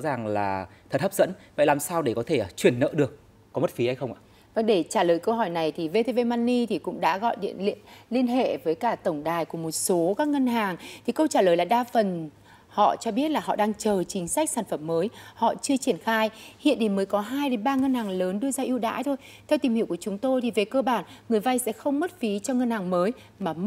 rõ ràng là thật hấp dẫn. Vậy làm sao để có thể à, chuyển nợ được? Có mất phí hay không ạ? Và để trả lời câu hỏi này thì VTV Money thì cũng đã gọi điện li liên hệ với cả tổng đài của một số các ngân hàng. Thì câu trả lời là đa phần họ cho biết là họ đang chờ chính sách sản phẩm mới, họ chưa triển khai. Hiện thì mới có 2 đến 3 ngân hàng lớn đưa ra ưu đãi thôi. Theo tìm hiểu của chúng tôi thì về cơ bản, người vay sẽ không mất phí cho ngân hàng mới mà